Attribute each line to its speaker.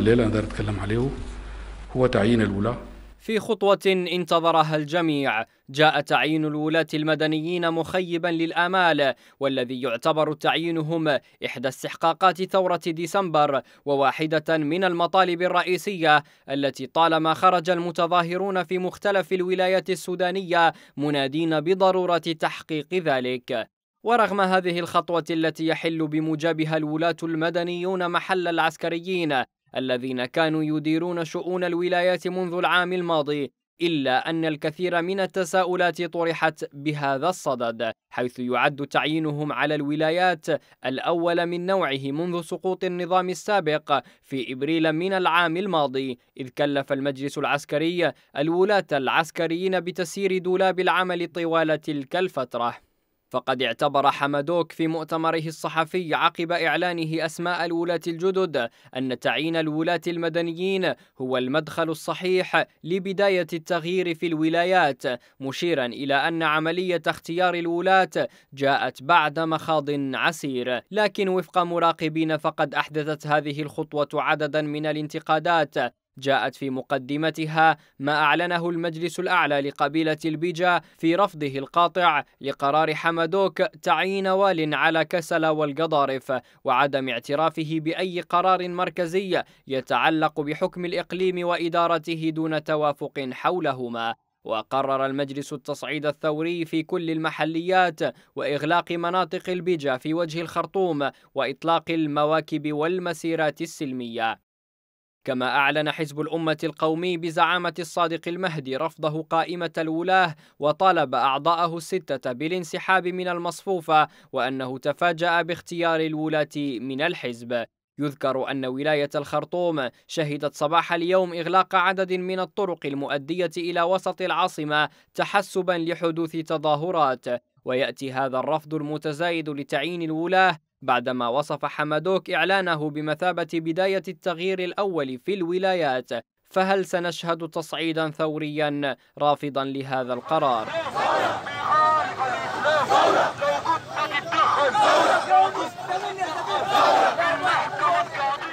Speaker 1: الليلة انا أتكلم عليه هو تعيين الولاة في خطوة انتظرها الجميع جاء تعيين الولاة المدنيين مخيبا للآمال والذي يعتبر تعيينهم إحدى استحقاقات ثورة ديسمبر وواحدة من المطالب الرئيسية التي طالما خرج المتظاهرون في مختلف الولايات السودانية منادين بضرورة تحقيق ذلك ورغم هذه الخطوة التي يحل بموجبها الولاة المدنيون محل العسكريين الذين كانوا يديرون شؤون الولايات منذ العام الماضي إلا أن الكثير من التساؤلات طرحت بهذا الصدد حيث يعد تعيينهم على الولايات الأول من نوعه منذ سقوط النظام السابق في إبريل من العام الماضي إذ كلف المجلس العسكري الولاة العسكريين بتسيير دولاب العمل طوال تلك الفترة فقد اعتبر حمدوك في مؤتمره الصحفي عقب إعلانه أسماء الولاة الجدد أن تعيين الولاة المدنيين هو المدخل الصحيح لبداية التغيير في الولايات مشيرا إلى أن عملية اختيار الولاة جاءت بعد مخاض عسير لكن وفق مراقبين فقد أحدثت هذه الخطوة عددا من الانتقادات جاءت في مقدمتها ما أعلنه المجلس الأعلى لقبيلة البيجا في رفضه القاطع لقرار حمدوك تعيين وال على كسلا والقضارف وعدم اعترافه بأي قرار مركزي يتعلق بحكم الإقليم وإدارته دون توافق حولهما وقرر المجلس التصعيد الثوري في كل المحليات وإغلاق مناطق البيجا في وجه الخرطوم وإطلاق المواكب والمسيرات السلمية كما أعلن حزب الأمة القومي بزعامة الصادق المهدي رفضه قائمة الولاة وطالب أعضاءه الستة بالانسحاب من المصفوفة وأنه تفاجأ باختيار الولاة من الحزب يذكر أن ولاية الخرطوم شهدت صباح اليوم إغلاق عدد من الطرق المؤدية إلى وسط العاصمة تحسبا لحدوث تظاهرات ويأتي هذا الرفض المتزايد لتعيين الولاة بعدما وصف حمدوك إعلانه بمثابة بداية التغيير الأول في الولايات فهل سنشهد تصعيدا ثوريا رافضا لهذا القرار؟